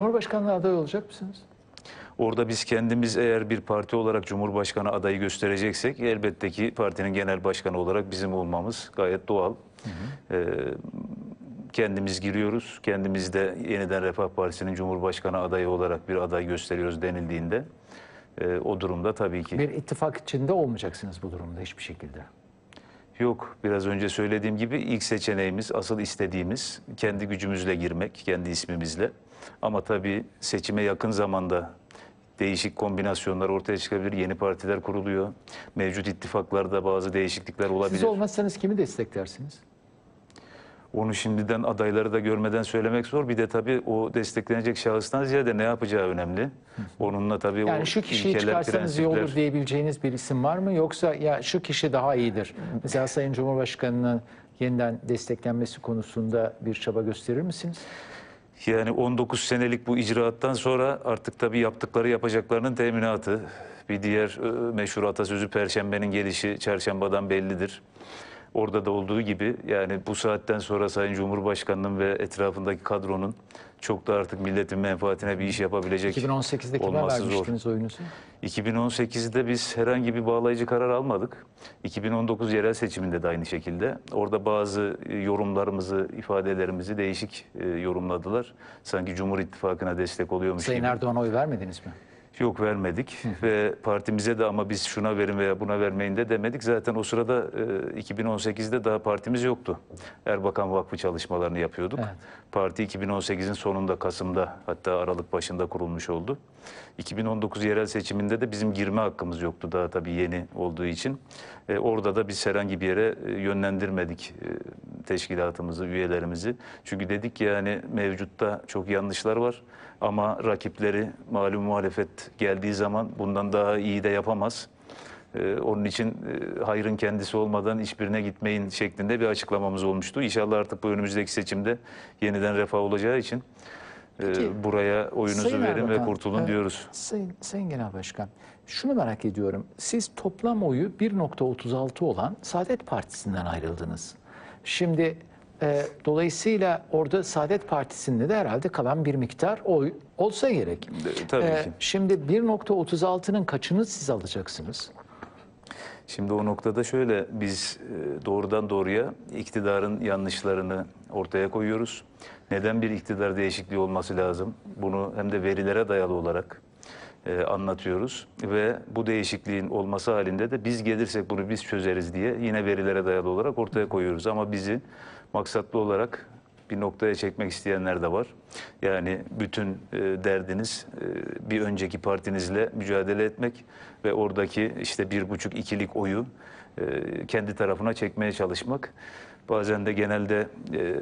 Cumhurbaşkanlığı adayı olacak mısınız? Orada biz kendimiz eğer bir parti olarak Cumhurbaşkanı adayı göstereceksek elbette ki partinin genel başkanı olarak bizim olmamız gayet doğal. Hı hı. Ee, kendimiz giriyoruz. Kendimiz de yeniden Refah Partisi'nin Cumhurbaşkanı adayı olarak bir aday gösteriyoruz denildiğinde e, o durumda tabii ki. Bir ittifak içinde olmayacaksınız bu durumda hiçbir şekilde. Yok. Biraz önce söylediğim gibi ilk seçeneğimiz, asıl istediğimiz kendi gücümüzle girmek, kendi ismimizle. Ama tabii seçime yakın zamanda değişik kombinasyonlar ortaya çıkabilir. Yeni partiler kuruluyor. Mevcut ittifaklarda bazı değişiklikler olabilir. Siz olmazsanız kimi desteklersiniz? Onu şimdiden adayları da görmeden söylemek zor. Bir de tabii o desteklenecek şahıstan ziyade ne yapacağı önemli. Onunla tabii yani o şu kişiyi ilkeler, çıkarsanız iyi olur diyebileceğiniz bir isim var mı? Yoksa ya şu kişi daha iyidir. Mesela Sayın Cumhurbaşkanı'nın yeniden desteklenmesi konusunda bir çaba gösterir misiniz? Yani 19 senelik bu icraattan sonra artık tabii yaptıkları yapacaklarının teminatı. Bir diğer e, meşhur atasözü perşembenin gelişi çarşambadan bellidir. Orada da olduğu gibi yani bu saatten sonra Sayın Cumhurbaşkanı'nın ve etrafındaki kadronun çok da artık milletin menfaatine bir iş yapabilecek 2018'de kime zor. oyunuzu? 2018'de biz herhangi bir bağlayıcı karar almadık. 2019 yerel seçiminde de aynı şekilde. Orada bazı e, yorumlarımızı, ifadelerimizi değişik e, yorumladılar. Sanki Cumhur İttifakı'na destek oluyormuş Sayın gibi. Erdoğan'a oy vermediniz mi? Yok vermedik ve partimize de ama biz şuna verin veya buna vermeyin de demedik. Zaten o sırada e, 2018'de daha partimiz yoktu. Erbakan Vakfı çalışmalarını yapıyorduk. Evet. Parti 2018'in sonunda Kasım'da hatta Aralık başında kurulmuş oldu. 2019 yerel seçiminde de bizim girme hakkımız yoktu daha tabii yeni olduğu için. E, orada da biz herhangi bir yere e, yönlendirmedik. E, teşkilatımızı, üyelerimizi. Çünkü dedik yani mevcutta çok yanlışlar var ama rakipleri malum muhalefet geldiği zaman bundan daha iyi de yapamaz. Ee, onun için e, hayrın kendisi olmadan hiçbirine gitmeyin şeklinde bir açıklamamız olmuştu. İnşallah artık bu önümüzdeki seçimde yeniden refah olacağı için e, Peki, buraya oyunuzu Sayın verin Erbakan, ve kurtulun e, diyoruz. Sayın, Sayın Genel Başkan, şunu merak ediyorum. Siz toplam oyu 1.36 olan Saadet Partisi'nden ayrıldınız. Şimdi e, dolayısıyla orada Saadet Partisi'nde de herhalde kalan bir miktar oy olsa gerek. tabii e, ki. Şimdi 1.36'nın kaçını siz alacaksınız? Şimdi o noktada şöyle biz e, doğrudan doğruya iktidarın yanlışlarını ortaya koyuyoruz. Neden bir iktidar değişikliği olması lazım? Bunu hem de verilere dayalı olarak e, anlatıyoruz ve bu değişikliğin olması halinde de biz gelirsek bunu biz çözeriz diye yine verilere dayalı olarak ortaya koyuyoruz. Ama bizi maksatlı olarak bir noktaya çekmek isteyenler de var. Yani bütün e, derdiniz e, bir önceki partinizle mücadele etmek ve oradaki işte bir buçuk ikilik oyu e, kendi tarafına çekmeye çalışmak. Bazen de genelde e,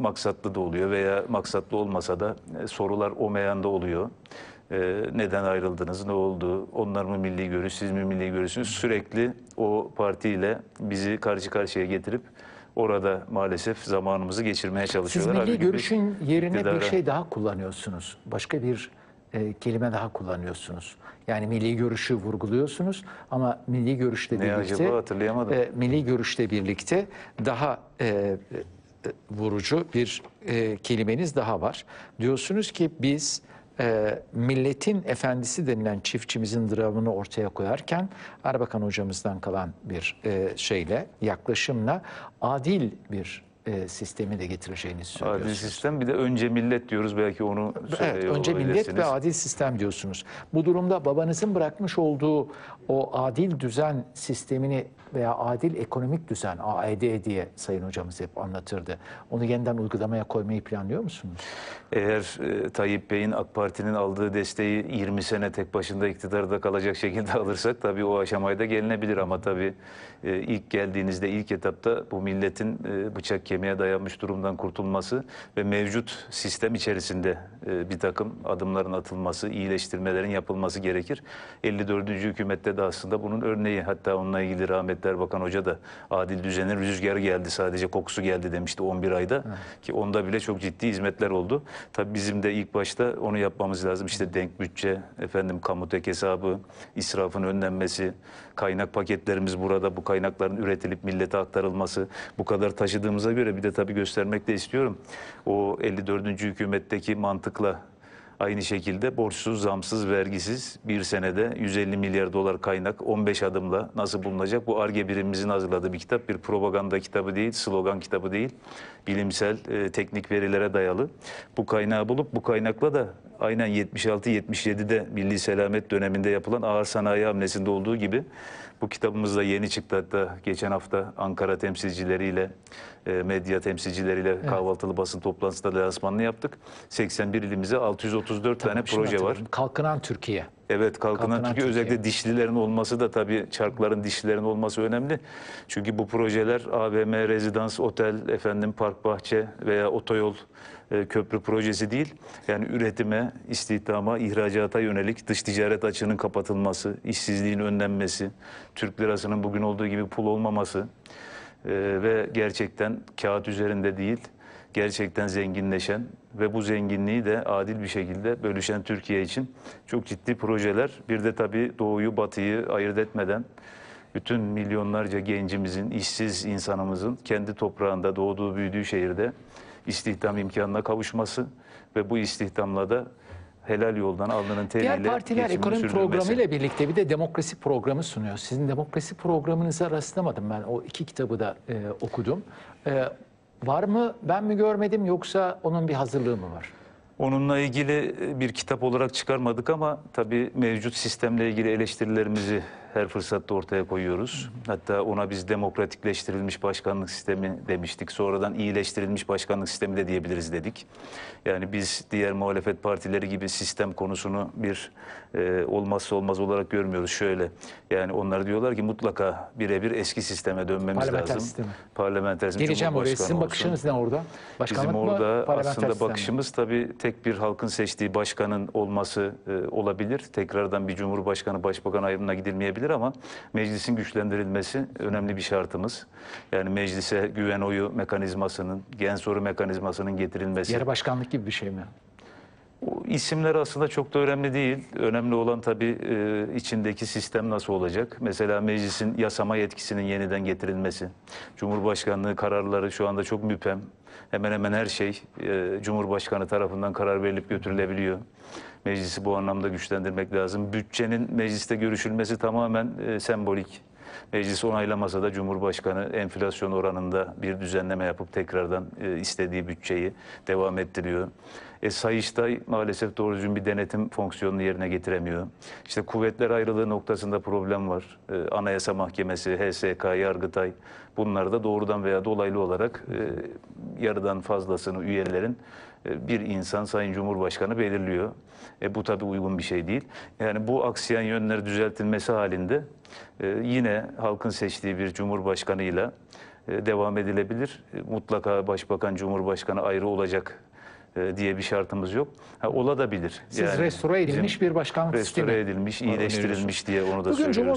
maksatlı da oluyor veya maksatlı olmasa da e, sorular o meyanda oluyor e, neden ayrıldınız, ne oldu, onlar mı milli görüş, siz mi milli görüşsünüz sürekli o partiyle bizi karşı karşıya getirip orada maalesef zamanımızı geçirmeye çalışıyorlar. Siz milli Halbuki görüşün yerine iktidara... bir şey daha kullanıyorsunuz. Başka bir e, kelime daha kullanıyorsunuz. Yani milli görüşü vurguluyorsunuz ama milli görüşle ne birlikte acaba hatırlayamadım. E, milli görüşle birlikte daha e, e, vurucu bir e, kelimeniz daha var. Diyorsunuz ki biz e, milletin efendisi denilen çiftçimizin dramını ortaya koyarken Erbakan hocamızdan kalan bir e, şeyle, yaklaşımla adil bir e, sistemi de getireceğini söylüyorsunuz. Adil sistem bir de önce millet diyoruz belki onu Evet önce millet ve adil sistem diyorsunuz. Bu durumda babanızın bırakmış olduğu o adil düzen sistemini veya adil ekonomik düzen AED diye Sayın Hocamız hep anlatırdı. Onu yeniden uygulamaya koymayı planlıyor musunuz? Eğer e, Tayyip Bey'in AK Parti'nin aldığı desteği 20 sene tek başında iktidarda kalacak şekilde alırsak tabii o aşamaya da gelinebilir ama tabii e, ilk geldiğinizde ilk etapta bu milletin e, bıçak kemiği emeğe dayanmış durumdan kurtulması ve mevcut sistem içerisinde e, bir takım adımların atılması, iyileştirmelerin yapılması gerekir. 54. hükümette de aslında bunun örneği hatta onunla ilgili rahmetli Erbakan Hoca da adil düzenin rüzgarı geldi sadece kokusu geldi demişti 11 ayda ki onda bile çok ciddi hizmetler oldu. Tabii bizim de ilk başta onu yapmamız lazım. işte denk bütçe, efendim kamu tek hesabı, israfın önlenmesi, kaynak paketlerimiz burada bu kaynakların üretilip millete aktarılması, bu kadar taşıdığımıza göre bir de tabii göstermek de istiyorum. O 54. hükümetteki mantıkla aynı şekilde borçsuz, zamsız, vergisiz bir senede 150 milyar dolar kaynak 15 adımla nasıl bulunacak? Bu ARGE birimimizin hazırladığı bir kitap. Bir propaganda kitabı değil, slogan kitabı değil. Bilimsel, e, teknik verilere dayalı. Bu kaynağı bulup bu kaynakla da aynen 76-77'de Milli Selamet döneminde yapılan ağır sanayi hamlesinde olduğu gibi bu kitabımız da yeni çıktı hatta geçen hafta Ankara temsilcileriyle, e, medya temsilcileriyle evet. kahvaltılı basın toplantısında lansmanını yaptık. 81 ilimize 634 tamam, tane proje var. Kalkınan Türkiye. Evet kalkınan, kalkınan çünkü özellikle dişlilerin olması da tabii çarkların dişlilerin olması önemli. Çünkü bu projeler AVM, rezidans, otel, efendim park bahçe veya otoyol e, köprü projesi değil. Yani üretime, istihdama, ihracata yönelik dış ticaret açının kapatılması, işsizliğin önlenmesi, Türk lirasının bugün olduğu gibi pul olmaması e, ve gerçekten kağıt üzerinde değil gerçekten zenginleşen ve bu zenginliği de adil bir şekilde bölüşen Türkiye için çok ciddi projeler. Bir de tabii doğuyu batıyı ayırt etmeden bütün milyonlarca gencimizin, işsiz insanımızın kendi toprağında doğduğu büyüdüğü şehirde istihdam imkanına kavuşması ve bu istihdamla da helal yoldan alnının teriyle Diğer partiler ekonomi programı ile birlikte bir de demokrasi programı sunuyor. Sizin demokrasi programınıza rastlamadım ben. O iki kitabı da e, okudum. E, Var mı ben mi görmedim yoksa onun bir hazırlığı mı var? Onunla ilgili bir kitap olarak çıkarmadık ama tabii mevcut sistemle ilgili eleştirilerimizi her fırsatta ortaya koyuyoruz. Hatta ona biz demokratikleştirilmiş başkanlık sistemi demiştik. Sonradan iyileştirilmiş başkanlık sistemi de diyebiliriz dedik. Yani biz diğer muhalefet partileri gibi sistem konusunu bir e, olmazsa olmaz olarak görmüyoruz. Şöyle yani onlar diyorlar ki mutlaka birebir eski sisteme dönmemiz parlamenter lazım. Sistemi. Parlamenter sistem. Geleceğim oraya. Sizin olsun. bakışınız ne orada? Başkanlık Bizim orada mı, aslında sistem bakışımız tabii tek bir halkın seçtiği başkanın olması e, olabilir. Tekrardan bir cumhurbaşkanı başbakan ayrımına gidilmeyebilir gerekir ama meclisin güçlendirilmesi önemli bir şartımız. Yani meclise güven oyu mekanizmasının, gen soru mekanizmasının getirilmesi. Yarı başkanlık gibi bir şey mi? O isimler aslında çok da önemli değil. Önemli olan tabii e, içindeki sistem nasıl olacak. Mesela meclisin yasama yetkisinin yeniden getirilmesi. Cumhurbaşkanlığı kararları şu anda çok müpem. Hemen hemen her şey e, Cumhurbaşkanı tarafından karar verilip götürülebiliyor. Meclisi bu anlamda güçlendirmek lazım. Bütçenin mecliste görüşülmesi tamamen e, sembolik Meclis onaylamasa da Cumhurbaşkanı enflasyon oranında bir düzenleme yapıp tekrardan e, istediği bütçeyi devam ettiriyor. E, Sayıştay maalesef doğru düzgün bir denetim fonksiyonunu yerine getiremiyor. İşte kuvvetler ayrılığı noktasında problem var. E, Anayasa Mahkemesi, HSK, Yargıtay bunlar da doğrudan veya dolaylı olarak e, yarıdan fazlasını üyelerin e, bir insan Sayın Cumhurbaşkanı belirliyor. E, bu tabii uygun bir şey değil. Yani bu aksiyen yönler düzeltilmesi halinde ee, yine halkın seçtiği bir cumhurbaşkanıyla e, devam edilebilir. E, mutlaka başbakan, cumhurbaşkanı ayrı olacak e, diye bir şartımız yok. Ha, olabilir. Siz yani restore edilmiş bir başkanlık restore sistemi. Restore edilmiş, iyileştirilmiş diye onu da Bugün söylüyoruz. Cumhur